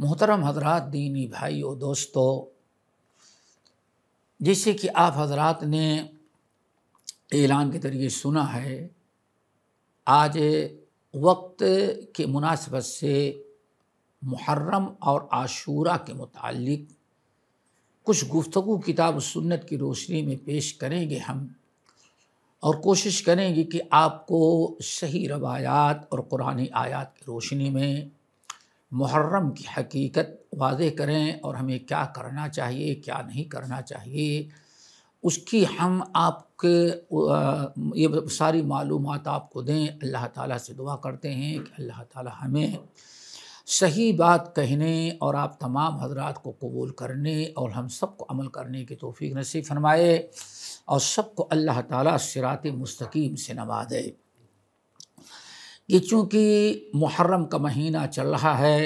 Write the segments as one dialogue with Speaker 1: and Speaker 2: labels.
Speaker 1: मोहतरम हजरात दीनी भाई और दोस्तों जैसे कि आप हजरात ने ऐलान के ज़रिए सुना है आज वक्त के मुनासबत से मुहर्रम और आशूरा के मुतालिक कुछ गुफ्तु किताब सुन्नत की रोशनी में पेश करेंगे हम और कोशिश करेंगे कि आपको सही रवायात और कुरानी आयात की रोशनी में मुहर्रम की हकीकत वाज करें और हमें क्या करना चाहिए क्या नहीं करना चाहिए उसकी हम आपके ये सारी मालूम आपको दें अल्लाह ताला से दुआ करते हैं कि अल्लाह ताला हमें सही बात कहने और आप तमाम हजरात को कबूल करने और हम सबको अमल करने की तोफ़ी नसीब फरमाए और सबको अल्लाह ताला सिरात मुस्तकीम से नवा नवाजे ये चूँकि मुहर्रम का महीना चल रहा है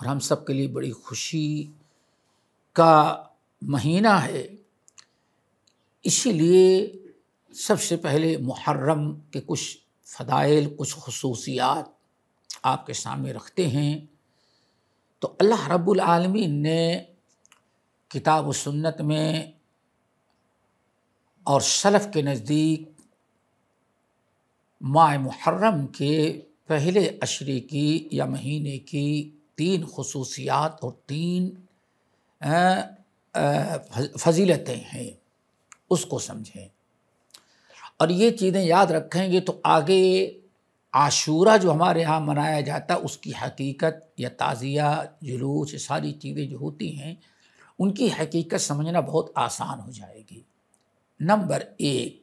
Speaker 1: और हम सब के लिए बड़ी खुशी का महीना है इसीलिए सबसे पहले मुहर्रम के कुछ फ़दाइल कुछ खसूसियात आपके सामने रखते हैं तो अल्लाह रब्बुल आलमीन ने किताब व सुन्नत में और सलफ़ के नज़दीक माह मुहर्रम के पहले अशरे की या महीने की तीन खसूसियात और तीन फजीलतें हैं उसको समझें और ये चीज़ें याद रखेंगे तो आगे आशूरा जो हमारे यहाँ मनाया जाता है उसकी हकीकत या ताज़िया जुलूस सारी चीज़ें जो होती हैं उनकी हकीकत समझना बहुत आसान हो जाएगी नंबर एक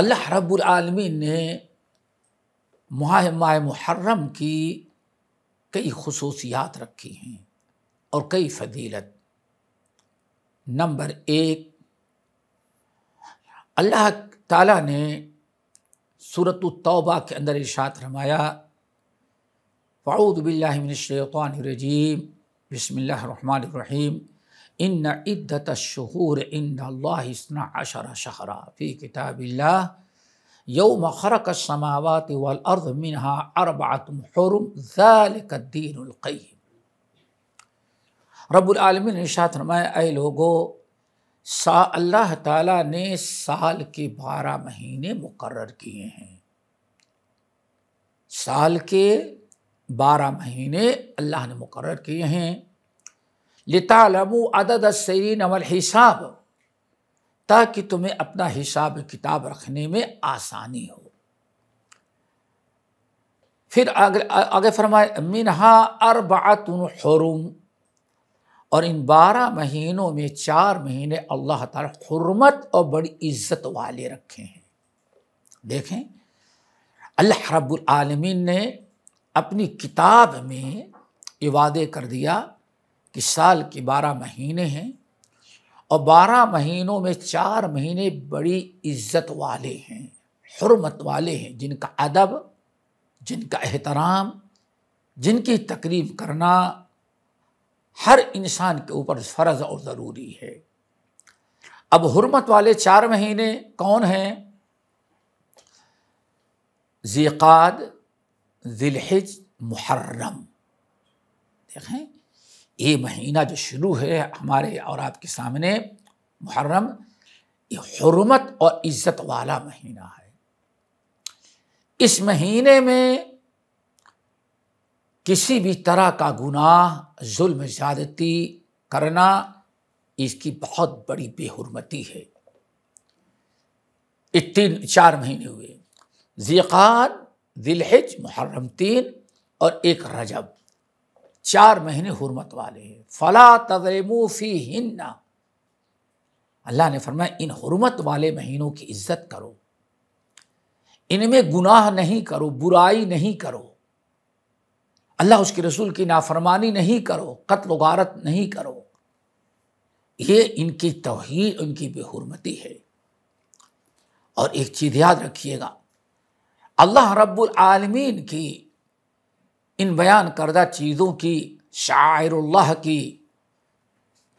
Speaker 1: अल्लाह रब्बुल आलमीन ने माह माह मुहर्रम की कई खसूसियात रखी हैं और कई फजीलत नंबर एक अल्लाह ताला ने सूरत तौबा के अंदर इर्शात रमाया फ़ाऊद बिल्लामिनशैतरजीम इन इद्दत शहूर इन अशर शहरा फ़ी किताबिल्ला यौम खरक समावत वल अर्द मिनहा अरबातम हरम ज़ालद्दीनक़ीम रबालमिन निशात नमाय ए लोगो सा अल्लाह ताला ने साल के बारह महीने मुकर्र किए हैं साल के बारह महीने अल्लाह ने मुकर्र किए हैं लितालमु अदद सरीन अमल हिसाब ताकि तुम्हें अपना हिसाब किताब रखने में आसानी हो फिर आगे आगे फरमाए मिनहा अरबातन हरुम और इन बारह महीनों में चार महीने अल्लाह ताला और बड़ी इज्जत वाले रखे हैं देखें अल्लाह रब्बुल आलमीन ने अपनी किताब में ये वादे कर दिया कि साल के बारह महीने हैं और बारह महीनों में चार महीने बड़ी इज्जत वाले हैं हरमत वाले हैं जिनका अदब जिनका एहतराम जिनकी तकरीब करना हर इंसान के ऊपर फ़र्ज और ज़रूरी है अब हरमत वाले चार महीने कौन हैं ज़िक़ाद जिलहज मुहर्रम देखें ये महीना जो शुरू है हमारे और आपके सामने मुहर्रम ये हरमत और इज़्ज़त वाला महीना है इस महीने में किसी भी तरह का गुनाह जुल्म ज़्यादती करना इसकी बहुत बड़ी बेहरमती है तीन चार महीने हुए जीकार दिलहज मुहर्रम तीन और एक रजब चार महीने हरमत वाले हैं फ़ला तजरमू हिन्ना अल्लाह ने फरमाया इन हरमत वाले महीनों की इज्जत करो इनमें गुनाह नहीं करो बुराई नहीं करो अल्लाह उसके रसूल की नाफरमानी नहीं करो कत्ल गारत नहीं करो ये इनकी तोहहीद उनकी बेहरमती है और एक चीज़ याद रखिएगा अल्लाह रब्बुल आलमीन की इन बयान करदा चीज़ों की शायरुल्लाह की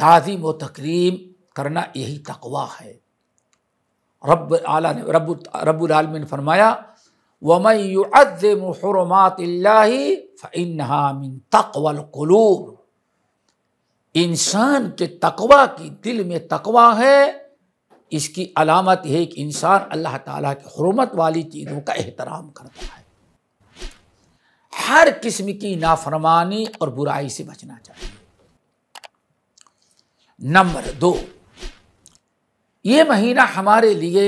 Speaker 1: तज़ीम व तकरीम करना यही तकवा है रब आला ने रब रबालमिन फरमाया वमयरमात फ़िन तकवल कलूब इंसान के तकवा की दिल में तकवा है इसकी अलामत है कि इंसान अल्लाह ताला के हरमत वाली चीज़ों का एहतराम करता है हर किस्म की नाफरमानी और बुराई से बचना चाहिए नंबर दो ये महीना हमारे लिए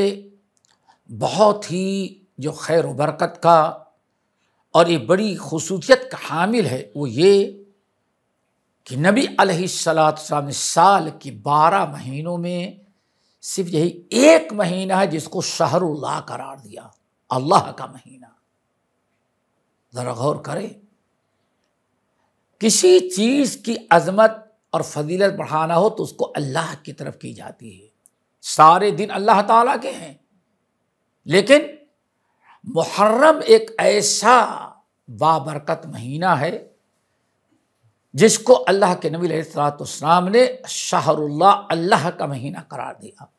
Speaker 1: बहुत ही जो खैर व बरकत का और ये बड़ी खसूसियत का हामिल है वो ये कि नबी अलैहिस्सलाम ने साल के बारह महीनों में सिर्फ यही एक महीना है जिसको शहरुल्लाह करार दिया अल्लाह का महीना ज़रा गौर करें किसी चीज़ की अजमत और फजीलत बढ़ाना हो तो उसको अल्लाह की तरफ की जाती है सारे दिन अल्लाह ताला के हैं लेकिन मुहर्रम एक ऐसा बाबरकत महीना है जिसको अल्लाह के नबी सलाम ने शाहरुल्ला अल्लाह का महीना करार दिया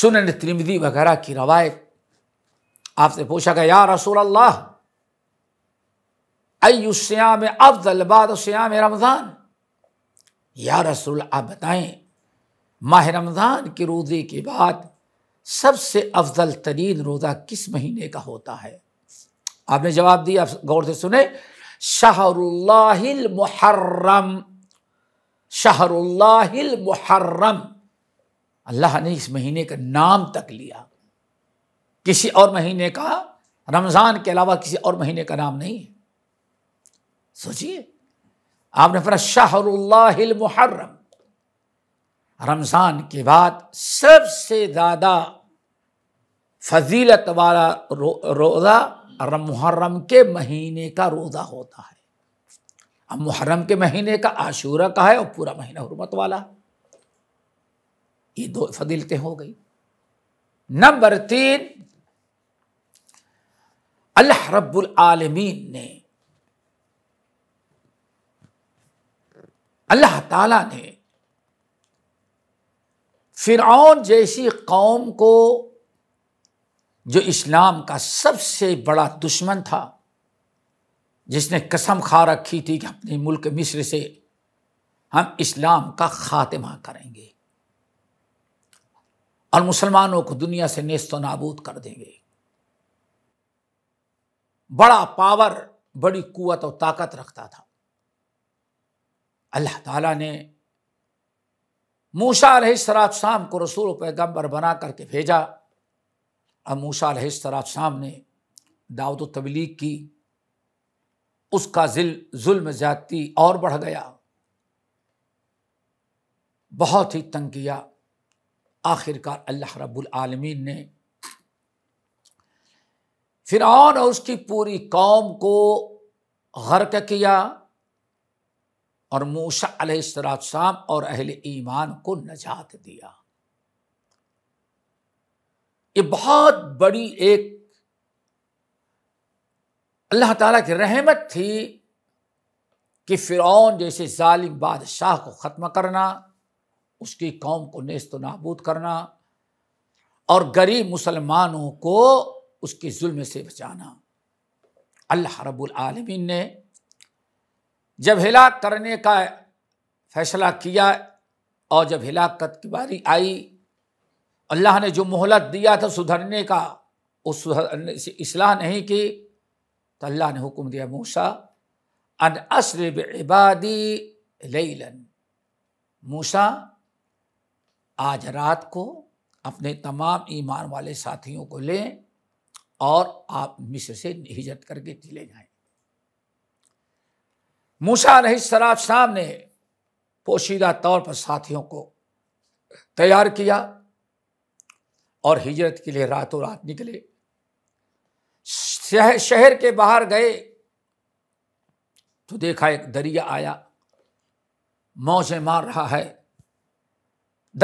Speaker 1: सुनन त्रिमदी वगैरह की रवायत आपसे पूछा गया या रसूल अल्लाह अयुस्याम अफजल बाद श्याम रमज़ान या रसूल आप बताएं माह रमज़ान के रोज़े के बाद सबसे अफजल तरीन रोज़ा किस महीने का होता है आपने जवाब दिया आप गौर से सुने मुहर्रम शहरुल्लाहर्रम मुहर्रम अल्लाह ने इस महीने का नाम तक लिया किसी और महीने का रमज़ान के अलावा किसी और महीने का नाम नहीं है सोचिए आपने पढ़ा मुहर्रम रमज़ान के बाद सबसे ज़्यादा फजीलत वाला रो, रोज़ा मुहर्रम के महीने का रोज़ा होता है अब मुहर्रम के महीने का आशूरा का है और पूरा महीना हरमत वाला ये दो फजीलतें हो गई नंबर तीन अल्लाह रब्बुल आलमीन ने अल्लाह ताला ने फिरौन जैसी कौम को जो इस्लाम का सबसे बड़ा दुश्मन था जिसने कसम खा रखी थी कि अपने मुल्क मिस्र से हम इस्लाम का खात्मा करेंगे और मुसलमानों को दुनिया से नेस्त नाबूद कर देंगे बड़ा पावर बड़ी कुत और ताकत रखता था अल्लाह ताला ने मूसा शाम को रसूल पैगंबर बना करके भेजा और मूसा शाम ने दावत तबलीग की उसका जिल जुल्म ज़्यादती और बढ़ गया बहुत ही तंग किया आखिरकार अल्लाह रब्बुल आलमीन ने फिर और उसकी पूरी कौम को गर्क किया और मूसा अलैहिस्सलाम और अहल ईमान को नजात दिया ये बहुत बड़ी एक अल्लाह ताला की रहमत थी कि फ़िरौन जैसे ालिम बादशाह को ख़त्म करना उसकी कौम को नेस्त नाबूद करना और गरीब मुसलमानों को उसके जुल्म से बचाना अल्लाह रब्बुल आलमीन ने जब हिलाक करने का फैसला किया और जब हिलाकत की बारी आई अल्लाह ने जो मोहलत दिया था सुधरने का उस सुधरने से इसलाह नहीं की तो अल्लाह ने हुक्म दिया मूसा अन असर बबादी लेलन मूसा आज रात को अपने तमाम ईमान वाले साथियों को लें और आप मिस्र से हिजरत करके चले जाए मूसा रही शराब शाम ने पोशीदा तौर पर साथियों को तैयार किया और हिजरत के लिए रातों रात निकले शहर शहर के बाहर गए तो देखा एक दरिया आया मौजें मार रहा है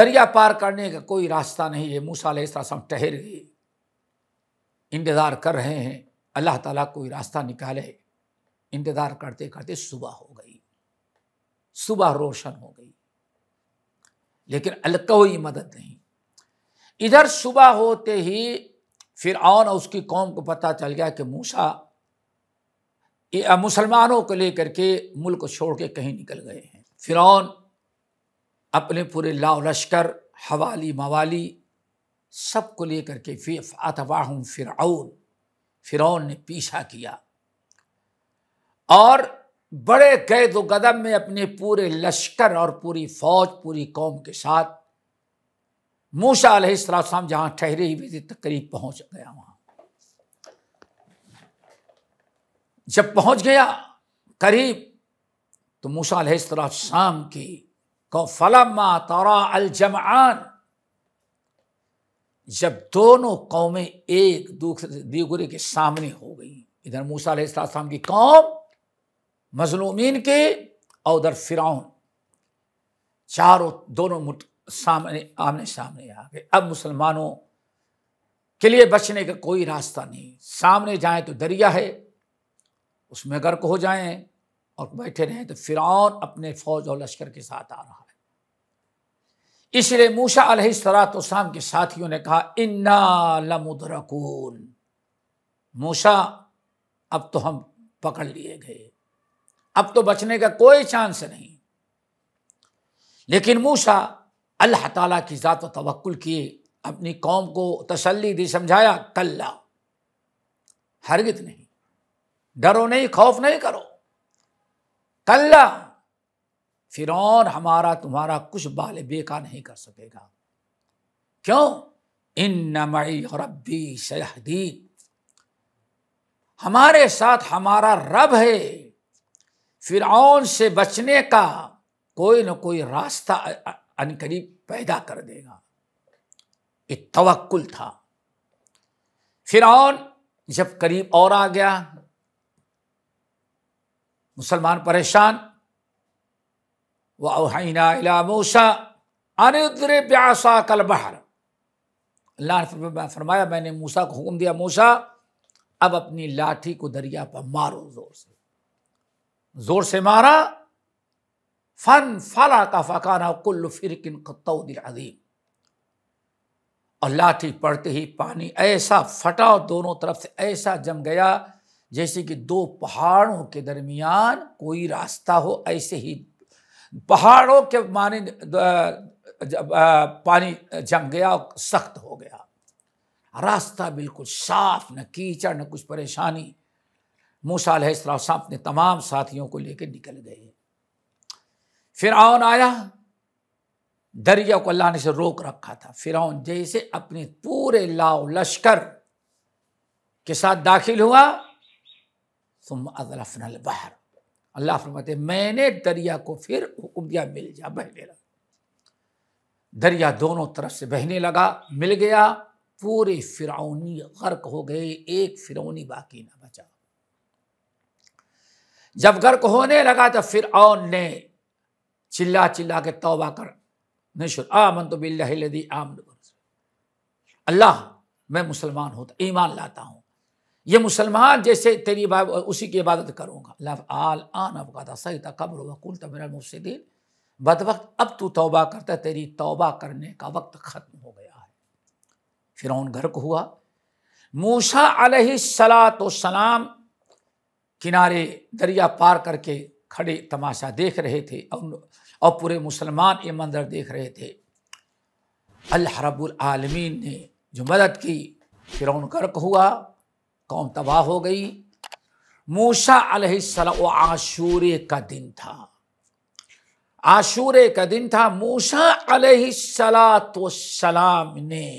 Speaker 1: दरिया पार करने का कोई रास्ता नहीं है मूसा साहब ठहर गए इंतज़ार कर रहे हैं अल्लाह ताला कोई रास्ता निकाले इंतज़ार करते करते सुबह हो गई सुबह रोशन हो गई लेकिन अल कोई मदद नहीं इधर सुबह होते ही फिर और उसकी कौम को पता चल गया कि मूसा मुसलमानों को लेकर के मुल्क छोड़ के कहीं निकल गए हैं फिरौन अपने पूरे लाव लश्कर हवाली मवाली सबको लेकर के फिर अतवाह फ़िरौन फ़िरौन ने पीछा किया और बड़े कैद कदम में अपने पूरे लश्कर और पूरी फौज पूरी कौम के साथ मूसा अलहलाम जहां ठहरे ही हुए थे तकरीब पहुंच गया वहां जब पहुंच गया करीब तो मूसा अलैहिस्सलाम की कौफलमा तारा अलजमान जब दोनों कौमें एक दूसरे दीगुरे के सामने हो गई इधर मूसा अलैहिस्सलाम की कौम मजलूमीन के और उधर फिराउन चारों दोनों सामने आमने सामने आ गए अब मुसलमानों के लिए बचने का कोई रास्ता नहीं सामने जाएं तो दरिया है उसमें गर्क हो जाएं और बैठे रहें तो फिरौन अपने फौज और लश्कर के साथ आ रहा इसलिए मूसा शाम के साथियों ने कहा इन्ना लमुदरकून मूसा अब तो हम पकड़ लिए गए अब तो बचने का कोई चांस नहीं लेकिन मूसा अल्लाह ताला की ज़ात तवक्ल किए अपनी कौम को तसल्ली दी समझाया कल्ला हरगित नहीं डरो नहीं खौफ नहीं करो कल्ला फिर और हमारा तुम्हारा कुछ बाल बेका नहीं कर सकेगा क्यों इन और अबी सयहदी हमारे साथ हमारा रब है फिर से बचने का कोई ना कोई रास्ता अनकरीब पैदा कर देगा ये तवक्ल था फिर जब करीब और आ गया मुसलमान परेशान वाहना मूसा प्यासा कल अल्लाह ने फरमाया मैंने मूसा को हुक्म दिया मूसा अब अपनी लाठी को दरिया पर मारो जोर से जोर से मारा फन फला का फकाना कुल्लु फिर किन अजीम और लाठी पड़ते ही पानी ऐसा फटा और दोनों तरफ से ऐसा जम गया जैसे कि दो पहाड़ों के दरमियान कोई रास्ता हो ऐसे ही पहाड़ों के माने पानी जम गया सख्त हो गया रास्ता बिल्कुल साफ न कीचड़ न कुछ परेशानी मूसा अलैहिस्सलाम ने तमाम साथियों को लेकर निकल गए फिर आउन आया दरिया को अल्लाह ने से रोक रखा था फिर आउन जैसे अपने पूरे लाओ लश्कर के साथ दाखिल हुआ तुम नल बहर अल्लाह फरमाते मैंने दरिया को फिर हुक्म दिया मिल जा बहने लगा दरिया दोनों तरफ से बहने लगा मिल गया पूरे फिरौनी गर्क हो गए एक फिरौनी बाकी ना बचा जब गर्क होने लगा तो फिर ने चिल्ला चिल्ला के तौबा कर नशुर आमन तो बिल्लादी आमन अल्लाह मैं मुसलमान होता तो ईमान लाता हूँ ये मुसलमान जैसे तेरी उसी की इबादत करूँगा लफ आल आन अबका सही था कब्र वकुल तमिर मुफ्सदीन बद वक्त अब तू तौबा करता तेरी तौबा करने का वक्त ख़त्म हो गया है घर गर्क हुआ मूसा तो सलाम किनारे दरिया पार करके खड़े तमाशा देख रहे थे और, और पूरे मुसलमान ये मंदिर देख रहे थे अल्लाह आलमीन ने जो मदद की उन गर्क हुआ कौम तबाह हो गई मूसा वो आशूरे का दिन था आशूरे का दिन था मूसा तो सलाम ने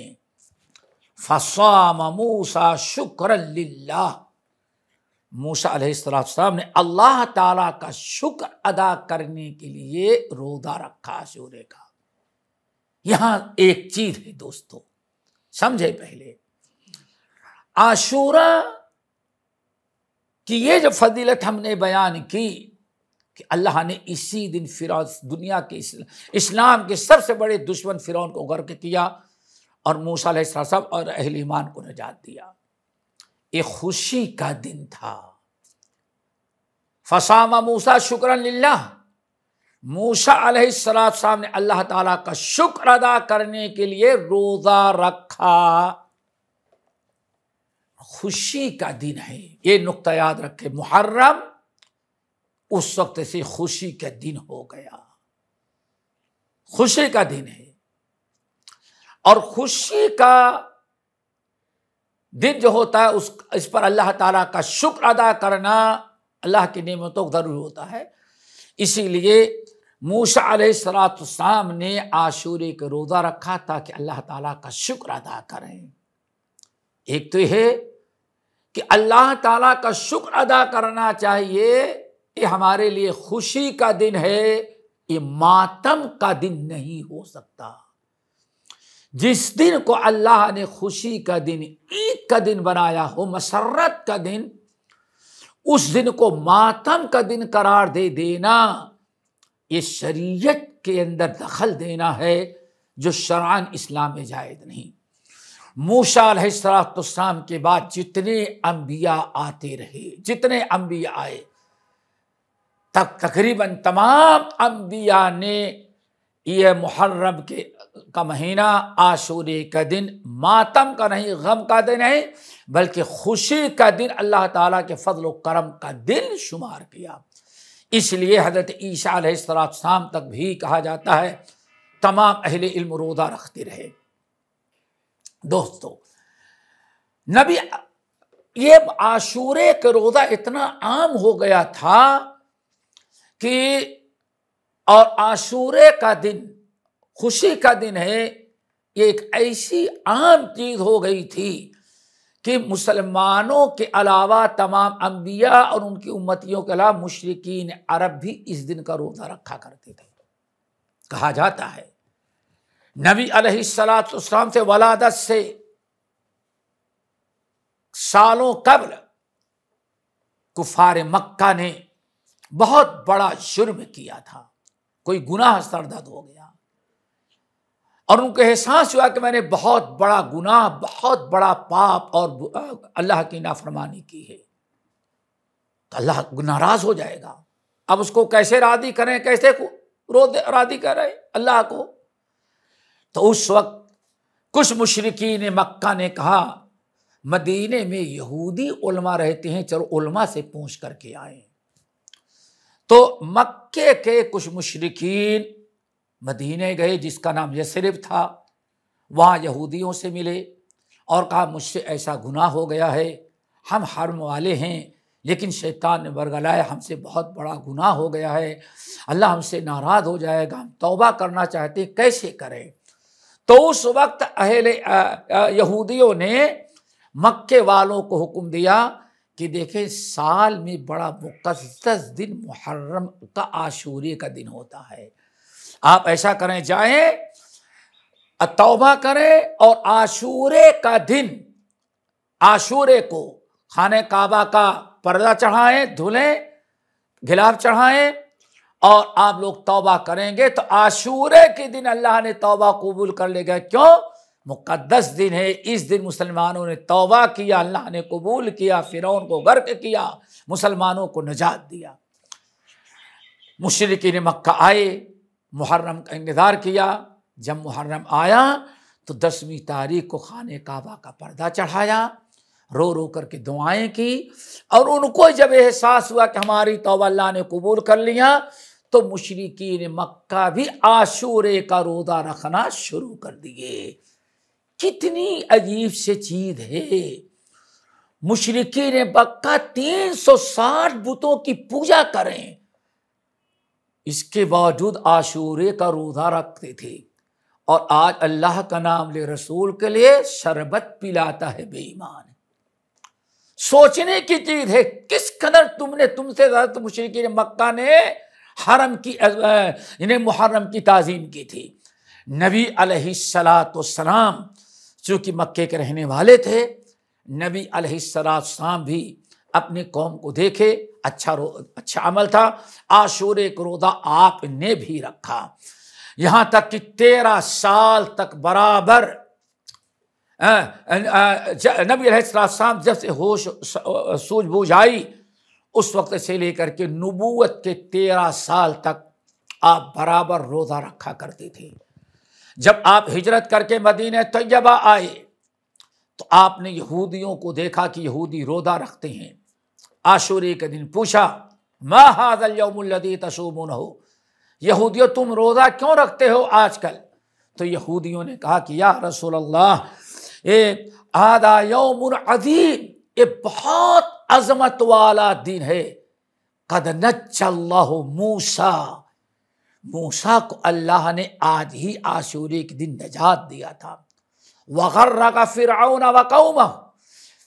Speaker 1: फसाम मूसा शुक्र मूसा सलाम ने अल्लाह ताला का शुक्र अदा करने के लिए रोदा रखा आशूरे का यहाँ एक चीज है दोस्तों समझे पहले आशूरा कि ये जो फजीलत हमने बयान की कि अल्लाह ने इसी दिन फिराज दुनिया के इस्लाम के सबसे बड़े दुश्मन फिरौन को गर्क किया और मूसा साहब और अहल ईमान को नजात दिया ये खुशी का दिन था फसामा मूसा शुक्र लिल्ला मूसा अलैहिस्सलाम ने अल्लाह ताला का शुक्र अदा करने के लिए रोज़ा रखा खुशी का दिन है ये नुक्ता याद रखे मुहर्रम उस वक्त से खुशी का दिन हो गया खुशी का दिन है और खुशी का दिन जो होता है उस इस पर अल्लाह ताला का शुक्र अदा करना अल्लाह की नियमतों का जरूर होता है इसीलिए मूसा अलैहिस्सलाम ने आशूरे का रोज़ा रखा ताकि अल्लाह ताला का शुक्र अदा करें एक तो है कि अल्लाह ताला का शुक्र अदा करना चाहिए ये हमारे लिए खुशी का दिन है ये मातम का दिन नहीं हो सकता जिस दिन को अल्लाह ने खुशी का दिन ईद का दिन बनाया हो मसरत का दिन उस दिन को मातम का दिन करार दे देना ये शरीयत के अंदर दखल देना है जो शरान इस्लाम में जायज़ नहीं मूसा सलाम के बाद जितने अंबिया आते रहे जितने अंबिया आए तब तकरीबन तमाम अंबिया ने यह मुहर्रम के का महीना आशूरे का दिन मातम का नहीं गम का दिन है बल्कि खुशी का दिन अल्लाह ताला के फजल करम का दिन शुमार किया इसलिए हजरत ईसा शाम तक भी कहा जाता है तमाम अहिल इल्म रोदा रखते रहे दोस्तों नबी ये आशूरे का रोज़ा इतना आम हो गया था कि और आशूरे का दिन खुशी का दिन है ये एक ऐसी आम चीज़ हो गई थी कि मुसलमानों के अलावा तमाम अंबिया और उनकी उम्मतियों के अलावा मुशरकिन अरब भी इस दिन का रोज़ा रखा करते थे कहा जाता है नबी अलैहिस्सलाम से वलादत से सालों कबल कुफार मक्का ने बहुत बड़ा जुर्म किया था कोई गुनाह सरदर्द हो गया और उनको एहसास हुआ कि मैंने बहुत बड़ा गुनाह बहुत बड़ा पाप और अल्लाह की नाफरमानी की है तो अल्लाह नाराज हो जाएगा अब उसको कैसे रादी करें कैसे रो रादी करें अल्लाह को तो उस वक्त कुछ ने मक्का ने कहा मदीने में यहूदी उलमा रहते हैं चलो उलमा से पूछ करके आए तो मक्के के कुछ मुशरकिन मदीने गए जिसका नाम यसरफ था वहाँ यहूदियों से मिले और कहा मुझसे ऐसा गुनाह हो गया है हम हर्म वाले हैं लेकिन शैतान ने बरगलाया हमसे बहुत बड़ा गुनाह हो गया है अल्लाह हमसे नाराज़ हो जाएगा हम तौबा करना चाहते कैसे करें तो उस वक्त अहले यहूदियों ने मक्के वालों को हुक्म दिया कि देखें साल में बड़ा मुकदस दिन मुहर्रम का आशूरी का दिन होता है आप ऐसा करें जाएं तौबा करें और आशूरे का दिन आशूरे को खाने काबा का पर्दा चढ़ाएं धुलें गिलाफ चढ़ाएं और आप लोग तोबा करेंगे तो आशूर के दिन अल्लाह ने तोबा कबूल कर लेगा क्यों मुकदस दिन है इस दिन मुसलमानों ने तोबा किया अल्लाह ने कबूल किया फिर को गर्क किया मुसलमानों को निजात दिया मुशरकिन मक्का आए मुहर्रम का इंतज़ार किया जब मुहर्रम आया तो दसवीं तारीख को खान काबा का पर्दा चढ़ाया रो रो करके दुआएं की और उनको जब एहसास हुआ कि हमारी तोबा अल्लाह ने कबूल कर लिया तो मुशरकिन मक्का भी आशूरे का रोदा रखना शुरू कर दिए कितनी अजीब से चीज़ है मुशरकिन मक्का 360 बुतों की पूजा करें इसके बावजूद आशूरे का रोदा रखते थे और आज अल्लाह का नाम ले रसूल के लिए शरबत पिलाता है बेईमान सोचने की चीज़ है किस कदर तुमने तुमसे ज़्यादा तो मुशरकिन मक्का ने हरम की इन्हें मुहर्रम की तज़ीम की थी नबी अलैहिस्सलाम चूँकि मक्के के रहने वाले थे नबी अलैहिस्सलाम भी अपने कौम को देखे अच्छा रो अच्छा अमल था आशूर एक रोदा आपने भी रखा यहाँ तक कि तेरह साल तक बराबर नबी अलैहिस्सलाम जब से होश सूझबूझ आई उस वक्त से लेकर के नबूत के तेरह साल तक आप बराबर रोज़ा रखा करते थे जब आप हिजरत करके मदीन तयबा आए तो आपने यहूदियों को देखा कि यहूदी रोज़ा रखते हैं आशूरे के दिन पूछा मा हाजलदी हो यहूदियों तुम रोज़ा क्यों रखते हो आजकल तो यहूदियों ने कहा कि या रसूल अल्लाह ए आदा यौमन अजीम ये बहुत अजमत वाला दिन है कद नल्लाह मूसा मूसा को अल्लाह ने आज ही आशूरी के दिन नजात दिया था वगर्रा का व वकौम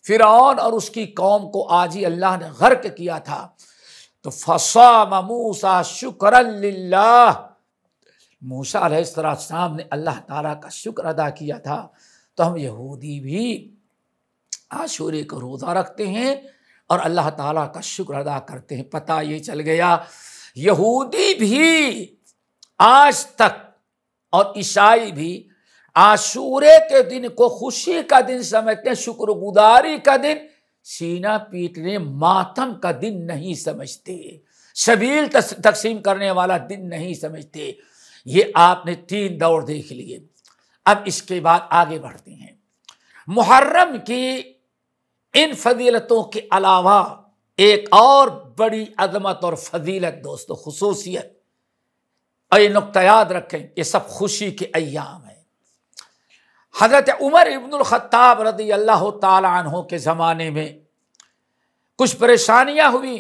Speaker 1: फिरौन और उसकी कौम को आज ही अल्लाह ने गर्क किया था तो फसाम मूसा शुक्र मूसा अलैहिस्सलाम ने अल्लाह ताला का शुक्र अदा किया था तो हम यहूदी भी आशूरे को रोज़ा रखते हैं और अल्लाह ताला का शुक्र अदा करते हैं पता ये चल गया यहूदी भी आज तक और ईसाई भी आशूरे के दिन को खुशी का दिन समझते हैं शुक्रगुजारी का दिन सीना पीटने मातम का दिन नहीं समझते शबील तकसीम करने वाला दिन नहीं समझते ये आपने तीन दौर देख लिए अब इसके बाद आगे बढ़ते हैं मुहर्रम की इन फजीलतों के अलावा एक और बड़ी अदमत और फजीलत दोस्तों खसूसियत और ये नुकता याद रखें ये सब खुशी के अयाम हैं हज़रत उमर इब्नख़ाब रदी अल्लाह तहों के ज़माने में कुछ परेशानियां हुई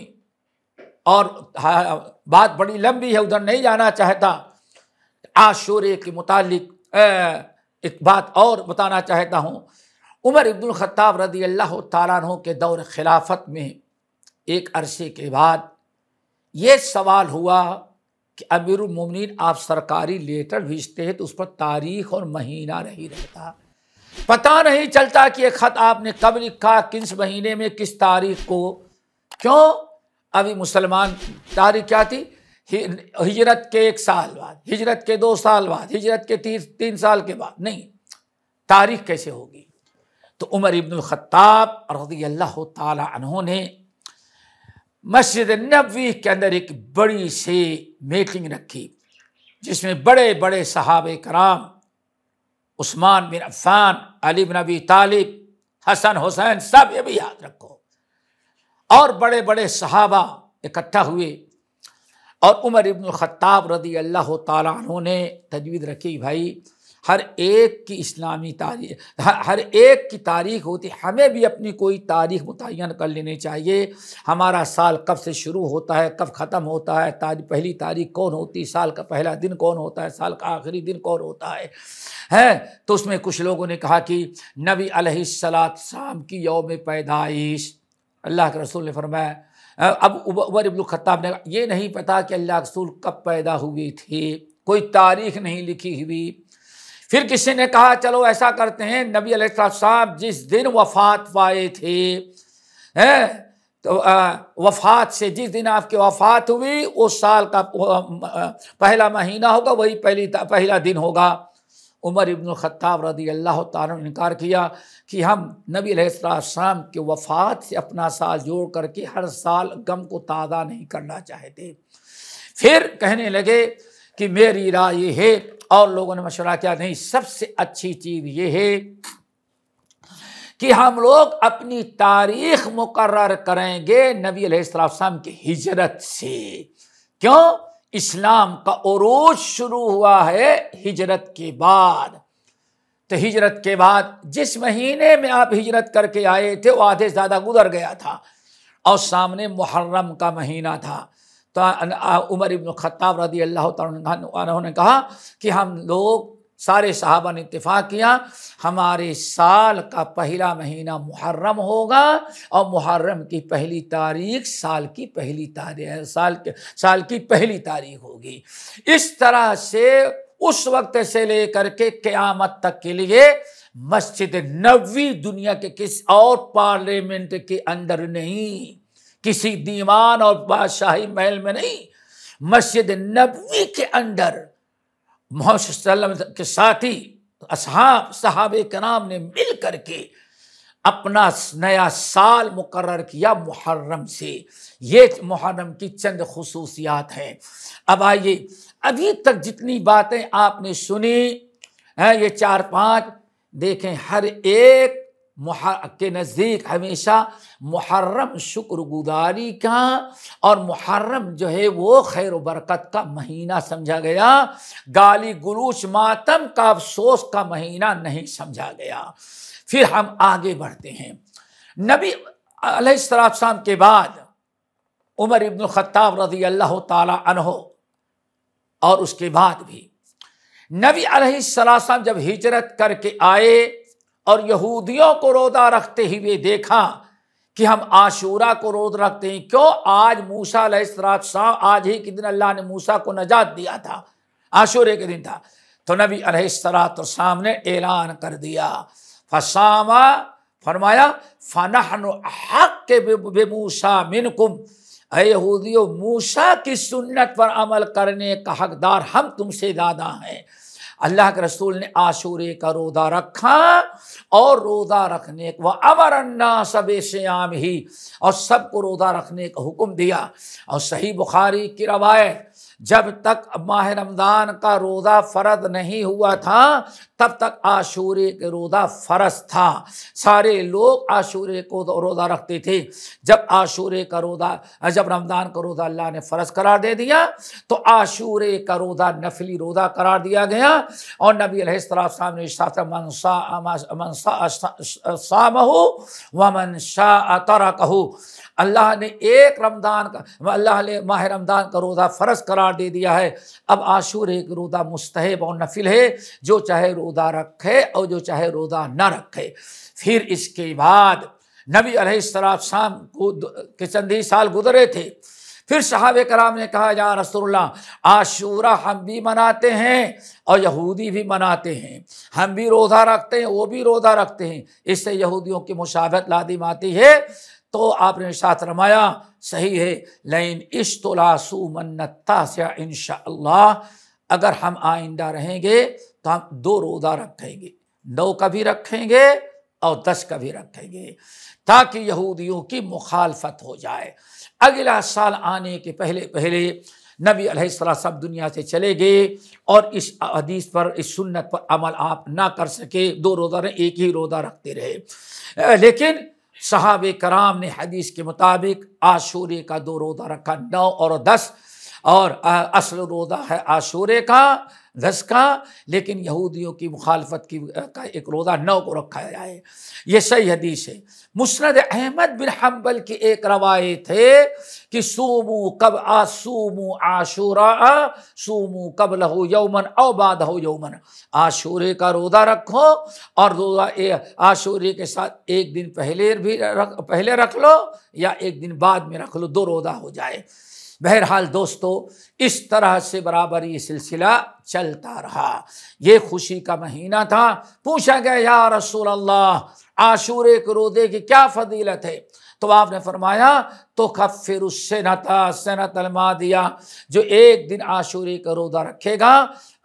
Speaker 1: और बात बड़ी लंबी है उधर नहीं जाना चाहता आशूरे के मुतालिक एक बात और बताना चाहता हूँ उमर इब्न ख़त्ताब रदी अल्लाह तारों के दौर खिलाफत में एक अरसे के बाद ये सवाल हुआ कि अमीरमिन आप सरकारी लेटर भेजते हैं तो उस पर तारीख और महीना नहीं रहता पता नहीं चलता कि ये ख़त आपने कब लिखा किस महीने में किस तारीख को क्यों अभी मुसलमान तारीख क्या थी हिजरत के एक साल बाद हिजरत के दो साल बाद हिजरत के तीन तीन साल के बाद नहीं तारीख कैसे होगी तो उमर इब्नख़ाब रजी अल्लाह तहों ने मस्जिद नबी के अंदर एक बड़ी सी मीटिंग रखी जिसमें बड़े बड़े सहाब कराम उस्मान बिन अफ़ान अली बिन अबी तालिब हसन हुसैन सब ये भी याद रखो और बड़े बड़े सहाबा इकट्ठा हुए और उमर इब्न ख़त्ताब रदी अल्लाह तहों ने तजवीज़ रखी भाई हर एक की इस्लामी तारीख हर, हर एक की तारीख होती हमें भी अपनी कोई तारीख मुतन कर लेनी चाहिए हमारा साल कब से शुरू होता है कब ख़त्म होता है तारी, पहली तारीख कौन होती है साल का पहला दिन कौन होता है साल का आखिरी दिन कौन होता है हैं तो उसमें कुछ लोगों ने कहा कि नबी अलैहिस्सलात शाम की यौम पैदाइश अल्लाह के रसूल ने फरमाया अब उबर इब्न खत्ताब ने ये नहीं पता कि अल्लाह रसूल कब पैदा हुई थी कोई तारीख नहीं लिखी हुई फिर किसी ने कहा चलो ऐसा करते हैं नबी साहब जिस दिन वफात पाए थे हैं तो वफात से जिस दिन आपकी वफात हुई उस साल का पहला महीना होगा वही पहली पहला दिन होगा उमर इब्न ख़त्ताब रदी अल्लाह ने इनकार किया कि हम नबी शाम के वफात से अपना साल जोड़ करके हर साल गम को ताज़ा नहीं करना चाहते फिर कहने लगे कि मेरी राय यह है और लोगों ने मशवरा किया नहीं सबसे अच्छी चीज़ ये है कि हम लोग अपनी तारीख मुकर करेंगे नबी अलैहिस्सलाम की हिजरत से क्यों इस्लाम का उरूज शुरू हुआ है हिजरत के बाद तो हिजरत के बाद जिस महीने में आप हिजरत करके आए थे वो आधे ज़्यादा गुजर गया था और सामने मुहर्रम का महीना था तो उमर इब्न ख़त्ताब रदी अल्लाह ने कहा कि हम लोग सारे साहबा ने इतफ़ाक़ किया हमारे साल का पहला महीना मुहर्रम होगा और मुहर्रम की पहली तारीख साल की पहली तारीख साल के साल की पहली तारीख होगी इस तरह से उस वक्त से लेकर के क़यामत तक के लिए मस्जिद नबी दुनिया के किस और पार्लियामेंट के अंदर नहीं किसी दीवान और बादशाही महल में नहीं मस्जिद नबी के अंदर मोहम्मद के साथी असहाब साहब नाम ने मिल करके अपना नया साल मुकर किया मुहर्रम से ये मुहर्रम की चंद खसूसियात हैं अब आइए अभी तक जितनी बातें आपने सुनी हैं ये चार पांच देखें हर एक के नज़दीक हमेशा मुहर्रम शुक्रगुजारी गुजारी का और मुहर्रम जो है वो खैर बरकत का महीना समझा गया गाली गलूच मातम का अफसोस का महीना नहीं समझा गया फिर हम आगे बढ़ते हैं नबी अलैहिस्सलाम के बाद उमर इब्न ख़त्ताब रजी अल्लाह तहो और उसके बाद भी नबी अलैहिस्सलाम जब हिजरत करके आए और यहूदियों को रोदा रखते ही वे देखा कि हम आशूरा को रोद रखते हैं क्यों आज मूसा सलाम आज ही के दिन अल्लाह ने मूसा को नजात दिया था आशूरे के दिन था तो नबी अलैहिस्सलाम ने ऐलान कर दिया फसामा फरमाया फ़नहन हक के बे मिनकुम यहूदियो मूसा की सुन्नत पर अमल करने का हकदार हम तुमसे ज़्यादा हैं अल्लाह के रसूल ने आशूरे का रोदा रखा और रोदा रखने को अन्ना सब श्याम ही और सबको रोदा रखने का हुक्म दिया और सही बुखारी की रवायत जब तक माह रमदान का रोज़ा फ़र्द नहीं हुआ था तब तक आशूरे के रोज़ा फ़र्ज था सारे लोग आशूरे को रोज़ा रखते थे जब आशूरे का रोज़ा जब रमदान का रोज़ा अल्लाह ने फ़र्ज करार दे दिया तो आशूरे का रोज़ा नफली रोज़ा करार दिया गया और नबी अलैहिस्सलाम ने मनसा मनसा व मनशा तरा कहू अल्लाह ने एक रमदान का अल्लाह ने माह रमदान का रोज़ा फ़र्ज करार दे दिया है अब आशूर एक रोज़ा मुस्तहब और नफिल है जो चाहे रोज़ा रखे और जो चाहे रोज़ा ना रखे फिर इसके बाद नबी अलैहिस्सलाम शाम को के चंद ही साल गुजरे थे फिर साहब कराम ने कहा या रसोल्ला आशूरा हम भी मनाते हैं और यहूदी भी मनाते हैं हम भी रोज़ा रखते हैं वो भी रोज़ा रखते हैं इससे यहूदियों की मुशाबत लादिम आती है तो आपने साथ रमाया सही है लेकिन इश मन्नता से इन अगर हम आइंदा रहेंगे तो हम दो रोज़ा रखेंगे नौ का भी रखेंगे और दस का भी रखेंगे ताकि यहूदियों की मुखालफत हो जाए अगला साल आने के पहले पहले नबी सब दुनिया से चले गए और इस हदीस पर इस सुन्नत पर अमल आप ना कर सके दो रोज़ा एक ही रोज़ा रखते रहे लेकिन साहब कराम ने हदीस के मुताबिक आशूरे का दो रोदा रखा नौ और दस और असल रोदा है आशूरे का का लेकिन यहूदियों की मुखालफत की का एक रोज़ा नौ को रखा जाए ये सही हदीस है मुस्रद अहमद बिन हम्बल की एक रवायत है कि सूमू कब आ सूमू आशूरा सूमू कब लहो यौमन औ बाद हो यौमन आशूरे का रोज़ा रखो और रोज़ा आशूरे के साथ एक दिन पहले भी रख पहले रख लो या एक दिन बाद में रख लो दो रोज़ा हो जाए बहरहाल दोस्तों इस तरह से बराबर ये सिलसिला चलता रहा ये खुशी का महीना था पूछा गया या रसूल अल्लाह आशूरे के रोदे की क्या फजीलत है तो आपने फरमाया तो फिर उससे नता दिया जो एक दिन आशूरे का रोदा रखेगा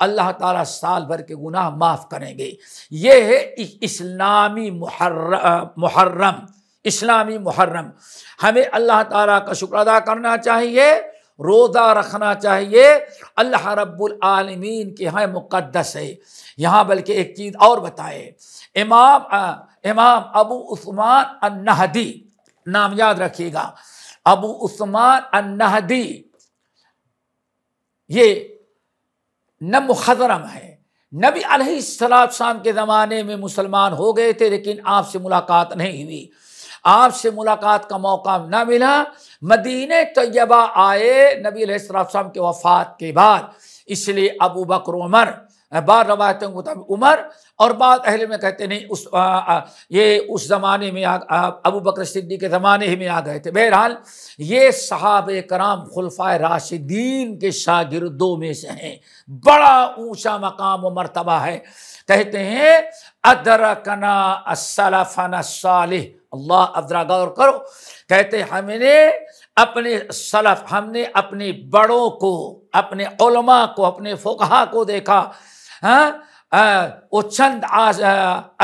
Speaker 1: अल्लाह ताला साल भर के गुनाह माफ़ करेंगे ये है इस्लामी मुहर्रम इस्लामी मुहर्रम हमें अल्लाह ताला का शुक्र अदा करना चाहिए रोज़ा रखना चाहिए अल्लाह रब्बुल आलमीन के यहाँ मुक़दस है यहाँ बल्कि एक चीज़ और बताए इमाम आ, इमाम अबू उस्मान अन्नहदी नाम याद रखिएगा अबू उस्मान अन्नहदी ये न मुखरम है नबी अलैहिस्सलाम के ज़माने में मुसलमान हो गए थे लेकिन आपसे मुलाकात नहीं हुई आपसे मुलाकात का मौका ना मिला मदीने तय्यबा आए नबी सलाम के वफात के बाद इसलिए अबू बकर उमर बार रवायत उमर और बाद अहले में कहते नहीं उस आ, आ, ये उस ज़माने में आ, आ, अबू बकर सिद्दी के ज़माने ही में आ गए थे बहरहाल ये सहाब कराम खुलफा राशिदीन के शागिरदों में से हैं बड़ा ऊंचा मकाम व मरतबा है कहते हैं अदरकना असलफना सालिह अल्लाह अफरा गौर करो कहते हमने अपने सलफ हमने अपने बड़ों को अपने उलमा को अपने फ़ुकहा को देखा हाँ वो चंद आज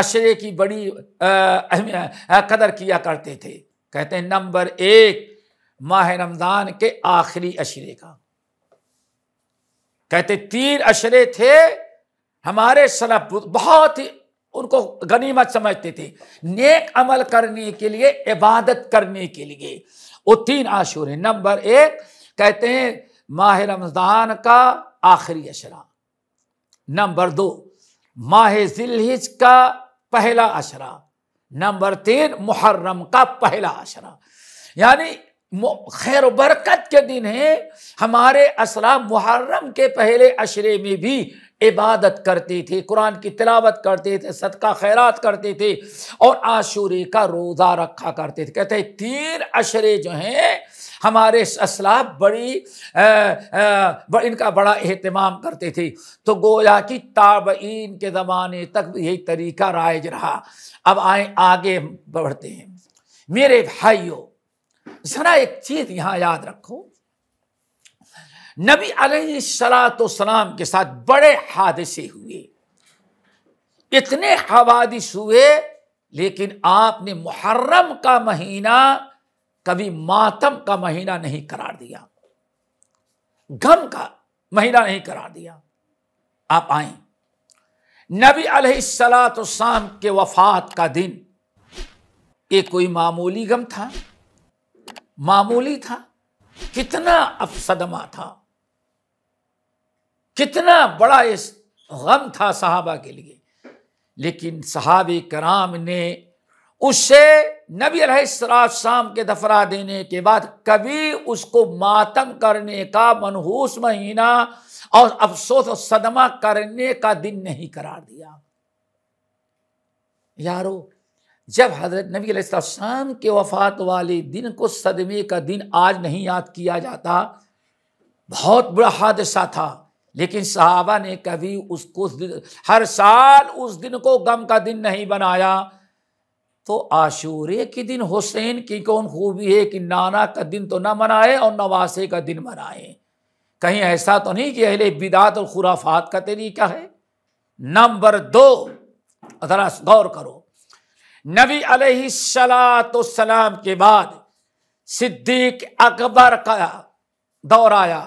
Speaker 1: अशरे की बड़ी आ, कदर किया करते थे कहते हैं नंबर एक माह रमज़ान के आखिरी अशरे का कहते तीन अशरे थे हमारे सलफ बहुत ही उनको गनीमत समझते थे नेक अमल करने के लिए इबादत करने के लिए वो तीन आशूर हैं नंबर एक कहते हैं माह रमज़ान का आखिरी अशरा नंबर दो माह जिलहिज का पहला अशरा नंबर तीन मुहर्रम का पहला अशरा यानी खैर बरकत के दिन है हमारे असला मुहर्रम के पहले अशरे में भी इबादत करते थे कुरान की तिलावत करते थे सदका खैरात करते थे और आशूरे का रोज़ा रखा करते थे कहते हैं तीन अशरे जो हैं हमारे असलाब बड़ी आ, आ, इनका बड़ा अहतमाम करते थे तो गोया कि ताबईन के ज़माने तक यही तरीका राइज रहा अब आए आगे बढ़ते हैं मेरे भाइयों जरा एक चीज यहां याद रखो नबी अलैहिस्सलाम के साथ बड़े हादसे हुए इतने हवादिस हुए लेकिन आपने मुहर्रम का महीना कभी मातम का महीना नहीं करार दिया गम का महीना नहीं करार दिया आप आए नबी अलतम के वफात का दिन ये कोई मामूली गम था मामूली था कितना अफसदमा था कितना बड़ा इस गम था सहाबा के लिए लेकिन सहाब कराम ने उसे नबी शाम के दफरा देने के बाद कभी उसको मातम करने का मनहूस महीना और अफसोस और सदमा करने का दिन नहीं करार दिया यारो जब हज़रत नबी अलैहिस्सलाम के वफ़ात वाले दिन को सदमे का दिन आज नहीं याद किया जाता बहुत बुरा हादसा था लेकिन सहाबा ने कभी उसको हर साल उस दिन को गम का दिन नहीं बनाया तो आशूरे के दिन हुसैन की कौन खूबी है कि नाना का दिन तो ना मनाए और नवासे का दिन मनाए कहीं ऐसा तो नहीं कि अहले बिदात और खुराफात का तरीका है नंबर दो जरा गौर करो नबी अलैहिस्सलाम के बाद सिद्दीक अकबर का दौर आया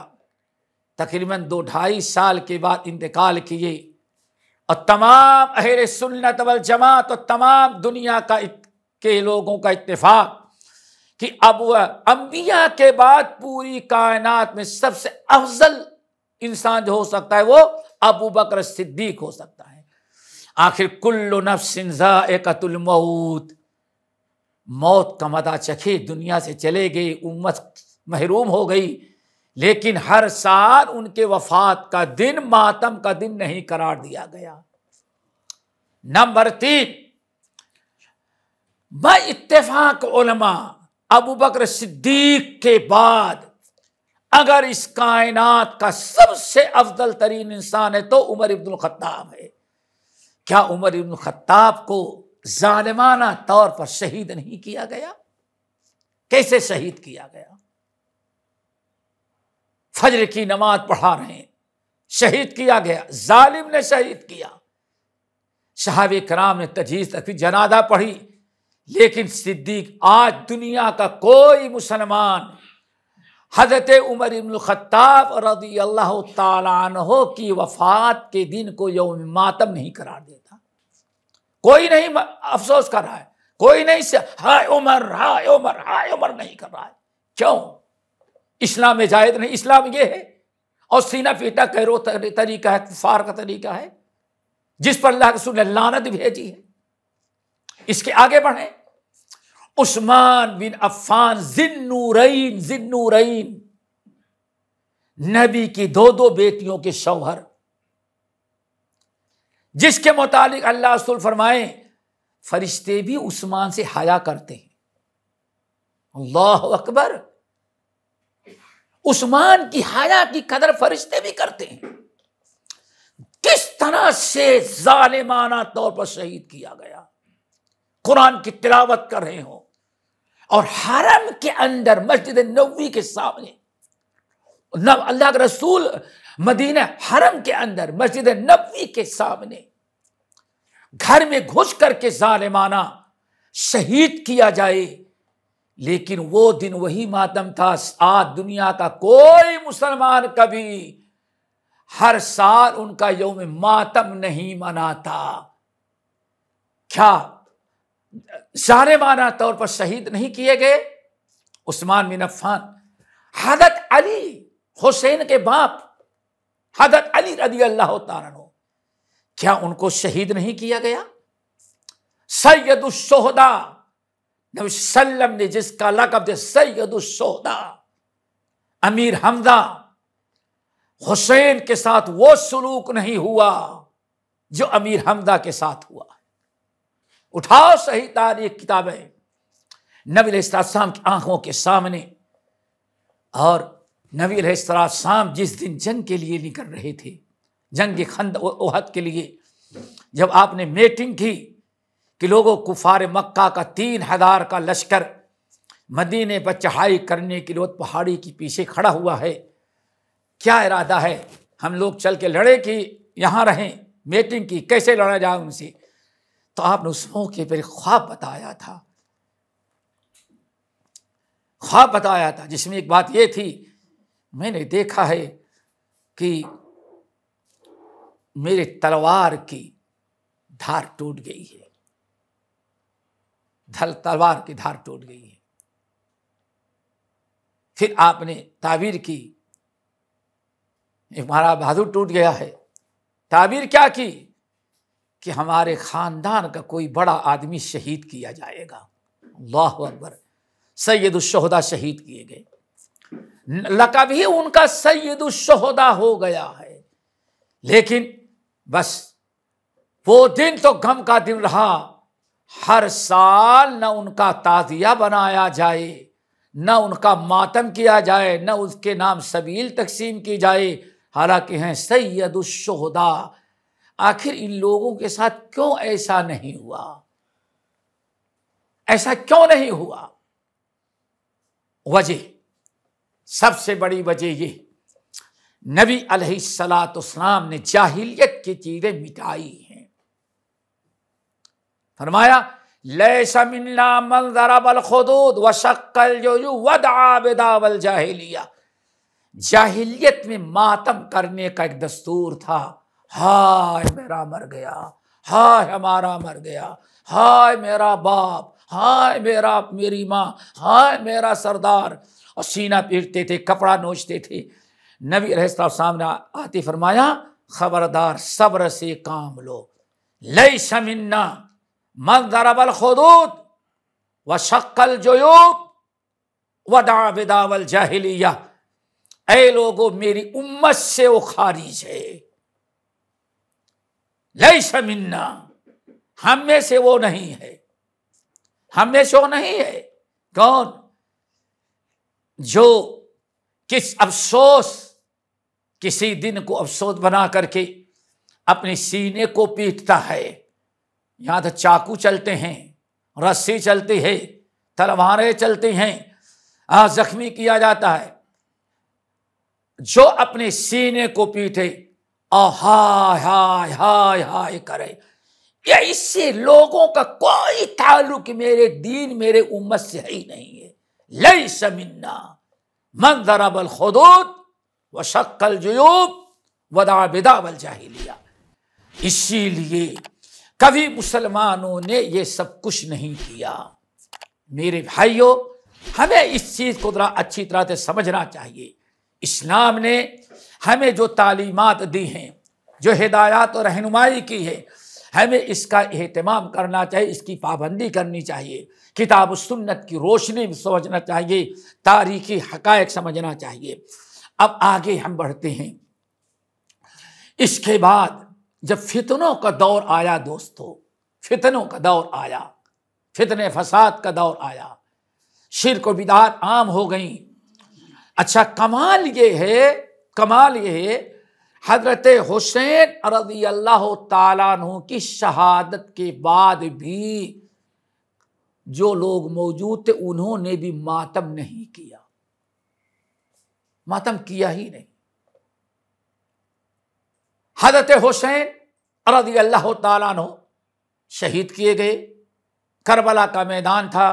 Speaker 1: तकरीबन दो ढाई साल के बाद इंतकाल किए और तमाम अहर सुन्नत वल जमात और तमाम दुनिया का के लोगों का इत्तेफाक कि अब अम्बिया के बाद पूरी कायनात में सबसे अफजल इंसान जो हो सकता है वो अबू बकर सिद्दीक हो सकता है आखिर कुल्लो एक एकतुलमऊत मौत का मदा चखे दुनिया से चले गई उम्मत महरूम हो गई लेकिन हर साल उनके वफात का दिन मातम का दिन नहीं करार दिया गया नंबर तीन मैं इत्तेफाक उलमा अबू बकर सिद्दीक के बाद अगर इस कायनात का सबसे अफजल तरीन इंसान है तो उमर इब्दुल खत्ताब है क्या उमर इब्न खत्ताब को जालिमाना तौर पर शहीद नहीं किया गया कैसे शहीद किया गया फज्र की नमाज पढ़ा रहे शहीद किया गया जालिम ने शहीद किया शहाब कराम ने तजीज तक जनादा पढ़ी लेकिन सिद्दीक आज दुनिया का कोई मुसलमान हजरत उमर इब्न खत्ताब रजी अल्लाह तहो की वफात के दिन को यौम मातम नहीं करार दे कोई नहीं अफसोस कर रहा है कोई नहीं से हाय उमर हाय उमर हाय उमर नहीं कर रहा है क्यों इस्लाम में जायद नहीं इस्लाम ये है और सीना पीटा कैरो तरीका है कुफार का तरीका है जिस पर अल्लाह रसूल ने लानत भेजी है इसके आगे बढ़े उस्मान बिन अफान जिन्नूरैन जिन्नूरैन नबी की दो दो बेटियों के शौहर जिसके मुतालिक अल्लाह रसूल फरमाए फरिश्ते भी उस्मान से हया करते हैं अल्लाह अकबर उस्मान की हया की कदर फरिश्ते भी करते हैं किस तरह से जालिमाना तौर पर शहीद किया गया कुरान की तिलावत कर रहे हो और हरम के अंदर मस्जिद नबी के सामने अल्लाह के रसूल मदीना हरम के अंदर मस्जिद नबी के सामने घर में घुस करके जालिमाना शहीद किया जाए लेकिन वो दिन वही मातम था आज दुनिया का कोई मुसलमान कभी हर साल उनका यौम मातम नहीं मनाता क्या जाने माना तौर पर शहीद नहीं किए गए उस्मान बिन अफान हजरत अली हुसैन के बाप हजरत अली रदी अल्लाह तारण क्या उनको शहीद नहीं किया गया सैयदुसोहदा नबी सल्लम ने जिसका लकब दे सैयदुसोहदा अमीर हमदा हुसैन के साथ वो सलूक नहीं हुआ जो अमीर हमदा के साथ हुआ उठाओ सही तारीख किताबें नबी शाम की आंखों के सामने और नबी शाम जिस दिन जंग के लिए निकल रहे थे जंग खंद ओहद के लिए जब आपने मीटिंग की कि लोगों कुफार मक्का का तीन हज़ार का लश्कर मदीने पर चढ़ाई करने के लिए पहाड़ी के पीछे खड़ा हुआ है क्या इरादा है हम लोग चल के लड़े कि यहाँ रहें मीटिंग की कैसे लड़ा जाए उनसे तो आपने उस मौके पर ख्वाब बताया था ख्वाब बताया था जिसमें एक बात यह थी मैंने देखा है कि मेरे तलवार की धार टूट गई है धल तलवार की धार टूट गई है फिर आपने ताबीर की हमारा बहादुर टूट गया है ताबीर क्या की कि हमारे खानदान का कोई बड़ा आदमी शहीद किया जाएगा अल्लाह अकबर सैदुलशहदा शहीद किए गए लकब ही उनका सैदुलशहदा हो गया है लेकिन बस वो दिन तो गम का दिन रहा हर साल न उनका ताजिया बनाया जाए न उनका मातम किया जाए न उसके नाम सबील तकसीम की जाए हालांकि हैं सैदुलशहदा आखिर इन लोगों के साथ क्यों ऐसा नहीं हुआ ऐसा क्यों नहीं हुआ वजह सबसे बड़ी वजह यह नबी अलैहिस्सलाम ने जाहिलियत की चीज़ें मिटाई हैं फरमाया बल खदूद जाहिलियत में मातम करने का एक दस्तूर था हाय मेरा मर गया हाय हमारा मर गया हाय मेरा बाप हाय मेरा मेरी माँ हाय मेरा सरदार और सीना पीटते थे कपड़ा नोचते थे नबी सामने आती फरमाया खबरदार सब्र से काम लो लई शमिन्ना मन दरबल खदूत व शक्ल जोयूब व दाविदावल जाहिलिया ए लोगो मेरी उम्मत से वो खारिज है लई शमिन्ना हम में से वो नहीं है हम में से वो नहीं है कौन जो किस अफसोस किसी दिन को अफसोस बना करके अपने सीने को पीटता है यहाँ तो चाकू चलते हैं रस्सी चलती है तलवारें चलती हैं आ जख्मी किया जाता है जो अपने सीने को पीटे और हाय हाय हाय हाय करे या इससे लोगों का कोई ताल्लुक मेरे दीन मेरे उम्मत से ही नहीं है लई समिन्ना मन खुदूत व शक्ल जयूब वदा बिदा बल जाहिलिया इसीलिए कभी मुसलमानों ने ये सब कुछ नहीं किया मेरे भाइयों हमें इस चीज़ को अच्छी तरह से समझना चाहिए इस्लाम ने हमें जो तालीमत दी हैं जो हिदायत और रहनुमाई की है हमें इसका अहतमाम करना चाहिए इसकी पाबंदी करनी चाहिए किताब सुन्नत की रोशनी समझना चाहिए तारीखी हकायक समझना चाहिए अब आगे हम बढ़ते हैं इसके बाद जब फितनों का दौर आया दोस्तों फितनों का दौर आया फितने फसाद का दौर आया शिर को बिदात आम हो गई अच्छा कमाल ये है कमाल ये है हजरत हुसैन रजी अल्लाह तु की शहादत के बाद भी जो लोग मौजूद थे उन्होंने भी मातम नहीं किया मातम किया ही नहीं हजरत हुसैन रदी अल्लाह तु शहीद किए गए करबला का मैदान था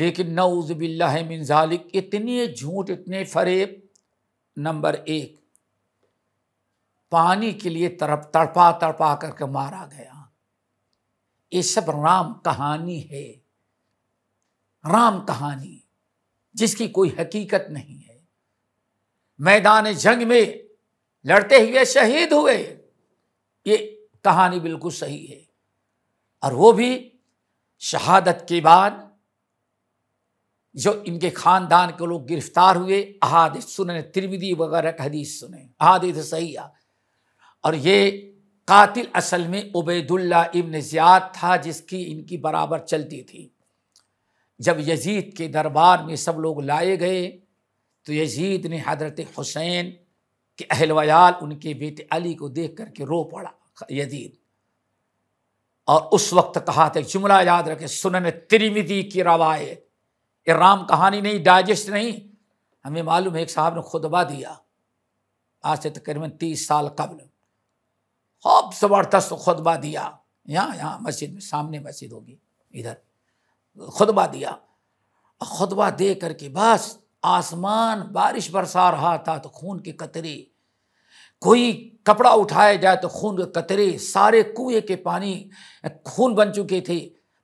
Speaker 1: लेकिन नऊज़बिल्ला मिनजालिक इतने झूठ इतने फरेब नंबर एक पानी के लिए तड़प तड़पा तड़पा करके मारा गया ये सब राम कहानी है राम कहानी जिसकी कोई हकीकत नहीं है मैदान जंग में लड़ते हुए शहीद हुए ये कहानी बिल्कुल सही है और वो भी शहादत के बाद जो इनके खानदान के लोग गिरफ्तार हुए अहादि सुने त्रिविदी वगैरह का हदीस सुने अहादित सही आ और ये कातिल असल में उबैदुल्ला इब्न ज़ियाद था जिसकी इनकी बराबर चलती थी जब यजीद के दरबार में सब लोग लाए गए तो यजीद ने हजरत हुसैन के अहलवयाल उनके बेटे अली को देख करके रो पड़ा यजीद और उस वक्त कहा था जुमला याद रखे सुनन त्रिविदी की रवायत ये राम कहानी नहीं डाइजेस्ट नहीं हमें मालूम है एक साहब ने खुतबा दिया आज से तकरीबन तीस साल कबल खूब ज़बरदस्त खुतबा दिया यहाँ यहाँ मस्जिद में सामने मस्जिद होगी इधर खुतबा दिया खुतबा दे करके बस आसमान बारिश बरसा रहा था तो खून के कतरे कोई कपड़ा उठाया जाए तो खून के कतरे सारे कुएं के पानी खून बन चुके थे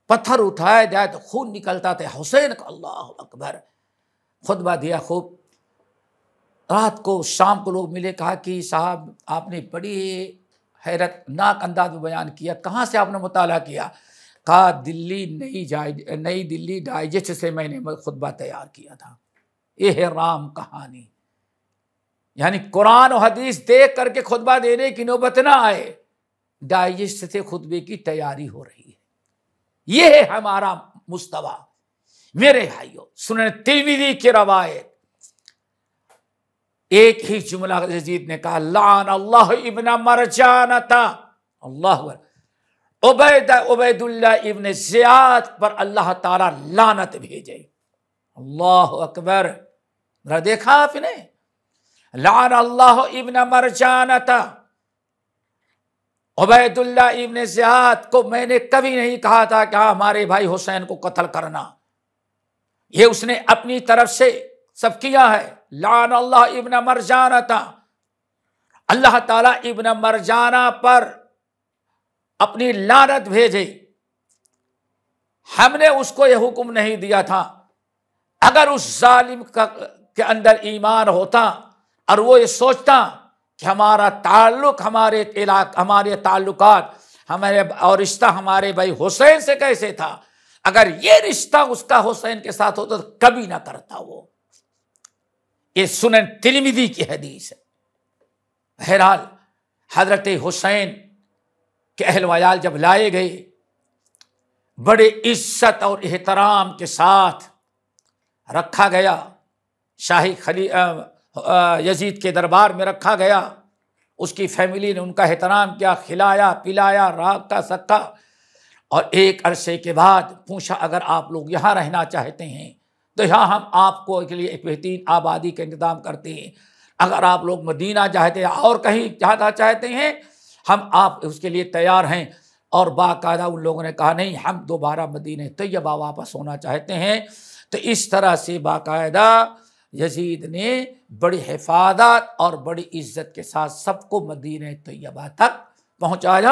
Speaker 1: पत्थर उठाया जाए तो खून निकलता था हुसैन का अल्लाह अकबर खुतबा दिया खूब रात को शाम को लोग मिले कहा कि साहब आपने बड़ी हैरत नाक अंदाज में बयान किया कहाँ से आपने मुताला किया कहा दिल्ली नई जाए नई दिल्ली डाइजेस्ट से मैंने खुतबा तैयार किया था ये है राम कहानी यानी कुरान और हदीस देख करके खुतबा देने की नौबत ना आए डाइजेस्ट से खुतबे की तैयारी हो रही है यह है हमारा मुस्तवा मेरे भाइयों सुन तिरमिदी की रवायत एक ही जुमला जजीद ने कहा लान अल्लाह मर मरजाना था अल्लाह उबैद उबैदुल्ला इबन जियाद पर अल्लाह ताला लानत भेजे अल्लाह अकबर ना देखा आपने लान अल्लाह इबन मरजाना था उबैदुल्ला इबन जियाद को मैंने कभी नहीं कहा था कि हाँ हमारे भाई हुसैन को कत्ल करना ये उसने अपनी तरफ से सब किया है लान अल्लाह इबन मरजाना था अल्लाह ताला इबन मरजाना पर अपनी लानत भेजे हमने उसको यह हुक्म नहीं दिया था अगर उस जालिम का के अंदर ईमान होता और वो ये सोचता कि हमारा ताल्लुक हमारे इलाक हमारे ताल्लुक हमारे और रिश्ता हमारे भाई हुसैन से कैसे था अगर ये रिश्ता उसका हुसैन के साथ होता तो कभी ना करता वो ये सुनन तिलमिदी की हदीस है बहरहाल हजरत हुसैन के अहलवयाल जब लाए गए बड़े इज्जत और एहतराम के साथ रखा गया शाही खली आ, आ, यजीद के दरबार में रखा गया उसकी फैमिली ने उनका एहतराम किया खिलाया पिलाया राग का सक्का और एक अरसे के बाद पूछा अगर आप लोग यहाँ रहना चाहते हैं तो यहाँ हम आपको के लिए एक बेहतरीन आबादी का इंतजाम करते हैं अगर आप लोग मदीना चाहते हैं और कहीं जाना चाहते हैं हम आप उसके लिए तैयार हैं और बाकायदा उन लोगों ने कहा नहीं हम दोबारा मदीने तैयबा वापस होना चाहते हैं तो इस तरह से बाकायदा यजीद ने बड़ी हिफाजत और बड़ी इज्जत के साथ सबको मदीन तयबा तक पहुँचाया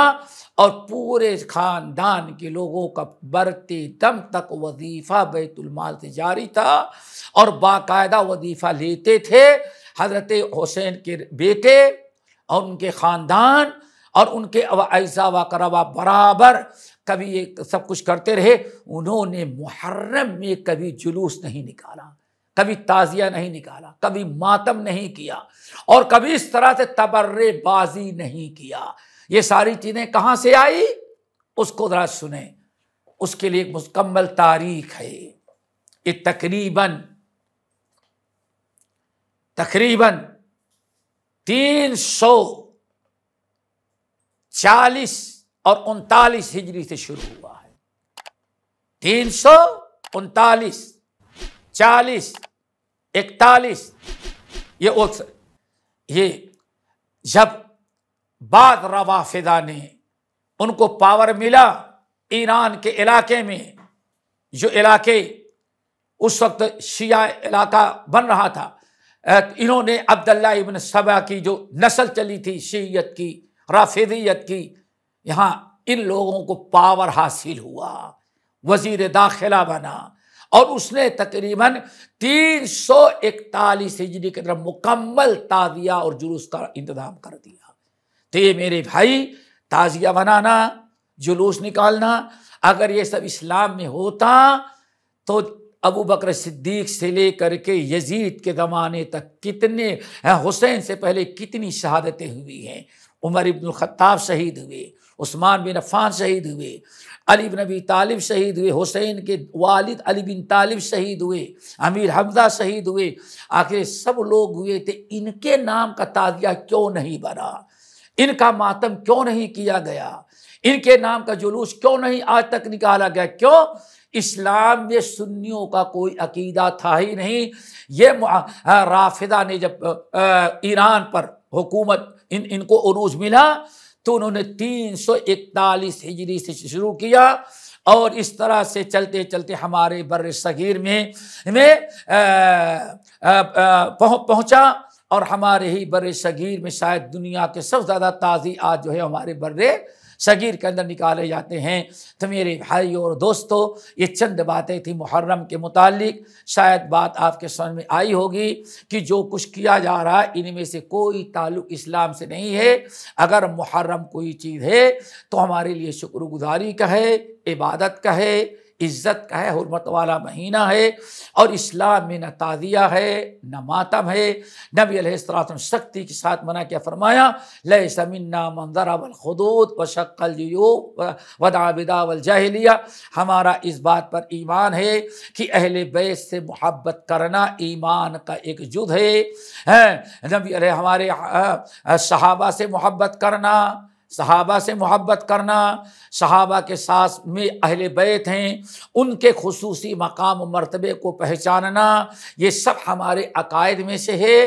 Speaker 1: और पूरे ख़ानदान के लोगों का बरते दम तक वजीफ़ा बैतुलमाल से जारी था और बाकायदा वजीफ़ा लेते थे हज़रत हुसैन के बेटे और उनके ख़ानदान और उनके ऐसा व करवा बराबर कभी ये सब कुछ करते रहे उन्होंने मुहर्रम में कभी जुलूस नहीं निकाला कभी ताजिया नहीं निकाला कभी मातम नहीं किया और कभी इस तरह से तबर्रेबाजी नहीं किया ये सारी चीज़ें कहां से आई उसको ज़रा सुने उसके लिए एक मुकम्मल तारीख है ये तकरीबन तकरीबन तीन सौ चालीस और उनतालीस हिजरी से शुरू हुआ है तीन सौ उनतालीस चालीस इकतालीस ये उस ये जब बाद रवाफिदा ने उनको पावर मिला ईरान के इलाके में जो इलाके उस वक्त शिया इलाका बन रहा था इन्होंने अब्दुल्ला इबन सबा की जो नस्ल चली थी शीयत की राफेदियत की यहाँ इन लोगों को पावर हासिल हुआ वजीर दाखिला बना और उसने तकरीबन 341 हिजरी के तरफ मुकम्मल ताजिया और जुलूस का इंतजाम कर दिया तो ये मेरे भाई ताजिया बनाना जुलूस निकालना अगर ये सब इस्लाम में होता तो अबू बकर सिद्दीक से लेकर के यजीद के ज़माने तक कितने हाँ, हुसैन से पहले कितनी शहादतें हुई हैं उमर इब्न ख़त्ताब शहीद हुए उस्मान बिन अफ़ान शहीद हुए अली बिन अबी तालिब शहीद हुए हुसैन के वालिद अली बिन तालिब शहीद हुए अमीर हमदा शहीद हुए आखिर सब लोग हुए थे इनके नाम का ताजिया क्यों नहीं बना इनका मातम क्यों नहीं किया गया इनके नाम का जुलूस क्यों नहीं आज तक निकाला गया क्यों इस्लाम में सुन्नियों का कोई अकीदा था ही नहीं ये राफिदा ने जब ईरान पर हुकूमत इन इनको अनूज मिला तो उन्होंने तीन सौ इकतालीस हिजरी से शुरू किया और इस तरह से चलते चलते हमारे बर सगीर में में पहुंचा और हमारे ही बर सगीर में शायद दुनिया के सबसे ज़्यादा ताज़ी आज जो है हमारे बर्रे सगीर के अंदर निकाले जाते हैं तो मेरे भाई और दोस्तों ये चंद बातें थी मुहर्रम के मुतालिक शायद बात आपके समझ में आई होगी कि जो कुछ किया जा रहा है इनमें से कोई ताल्लुक इस्लाम से नहीं है अगर मुहर्रम कोई चीज़ है तो हमारे लिए शुक्रगुजारी का है इबादत का है इज़्ज़त का है हरमत वाला महीना है और इस्लाम में न ताज़िया है न मातम है नबी सलातम सख्ती के साथ मना किया फरमाया लय समिन्ना मंजरा वलखदूत वशक्ल वदाबिदा वलजहलिया हमारा इस बात पर ईमान है कि अहल बैस से मोहब्बत करना ईमान का एक जुद है, है नबी हमारे सहाबा से मोहब्बत करना सहाबा से मोहब्बत करना सहाबा के साथ में अहल बैत हैं उनके खसूसी मकाम मरतबे को पहचानना ये सब हमारे अकायद में से है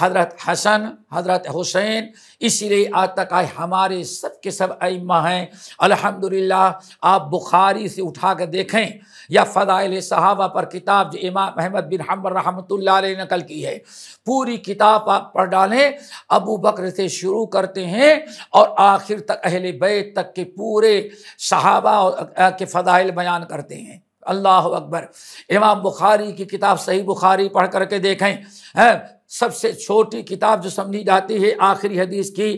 Speaker 1: हज़रत हसन हज़रत हुसैन इसीलिए आज तक आए हमारे सब के सब अम्मा हैं अल्हम्दुलिल्लाह आप बुखारी से उठा कर देखें या फ़दाइल सहाबा पर किताब जो इमाम अहमद बिन हमर रहमत ने नकल की है पूरी किताब आप पढ़ डालें अबू बकर से शुरू करते हैं और आखिर तक अहल बैत तक के पूरे सहाबा के फ़ाइल बयान करते हैं अल्लाह अकबर इमाम बुखारी की किताब सही बुखारी पढ़ करके देखें है सबसे छोटी किताब जो समझी जाती है आखिरी हदीस की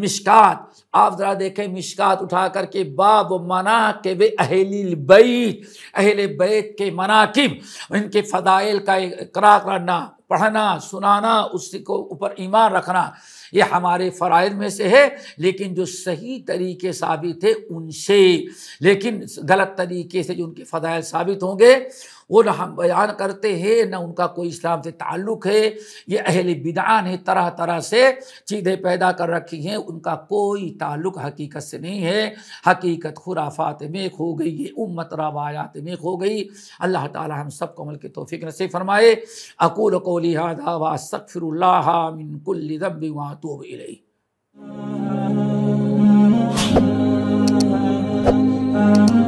Speaker 1: मिशकात आप ज़रा देखें मिशकात उठा करके बाब मना के वे अहल बैत अहल बैत के मनाकिब इनके फ़दाइल का करा करना पढ़ना सुनाना उसी को ऊपर ईमान रखना ये हमारे फ़राइज में से है लेकिन जो सही तरीके साबित है उनसे लेकिन गलत तरीके से जो उनके फ़दायल साबित होंगे वो ना हम बयान करते हैं ना उनका कोई इस्लाम से ताल्लुक़ है ये अहल बिदान है तरह तरह से चीज़ें पैदा कर रखी हैं उनका कोई ताल्लुक हकीकत से नहीं है हकीकत खुराफात में खो गई ये उम्मत रवायात में खो गई अल्लाह ताला हम सब कमल के तोफ़ी से फरमाए अकूल कोली Thank you.